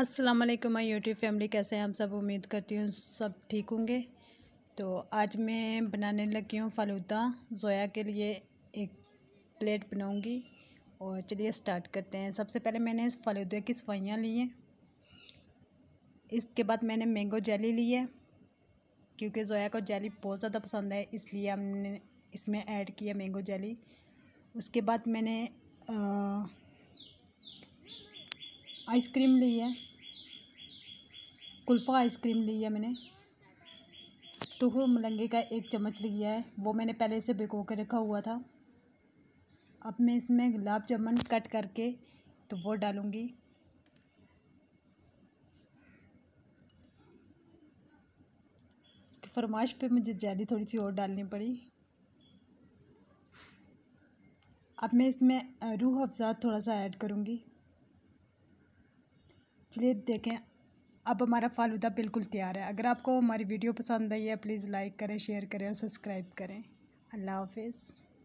अस्सलाम वालेकुम my YouTube family कैसे हैं हम सब उम्मीद करती हूँ सब ठीक होंगे तो आज मैं बनाने लगी हूँ फलूदा जोया के लिए एक प्लेट बनाऊँगी और चलिए स्टार्ट करते हैं सबसे पहले मैंने इस फलूदे की सफाइयाँ ली हैं इसके बाद मैंने मैंगो जेली ली है क्योंकि जोया को जेली बहुत ज़्यादा पसंद है इसलिए हमने इसमें ऐड किया मैंगो जेली उसके बाद मैंने आइसक्रीम ली है कुल्फ़ा आइसक्रीम ली है मैंने तो वो मलंगे का एक चम्मच लिया है वो मैंने पहले से भिगो के रखा हुआ था अब मैं इसमें गुलाब जामुन कट करके तो वो डालूँगी उसकी फरमाइश पे मुझे ज्यादा थोड़ी सी और डालनी पड़ी अब मैं इसमें रूह अफजा थोड़ा सा ऐड करूँगी चलिए देखें अब हमारा फालूदा बिल्कुल तैयार है अगर आपको हमारी वीडियो पसंद आई है प्लीज़ लाइक करें शेयर करें और सब्सक्राइब करें अल्लाह हाफिज़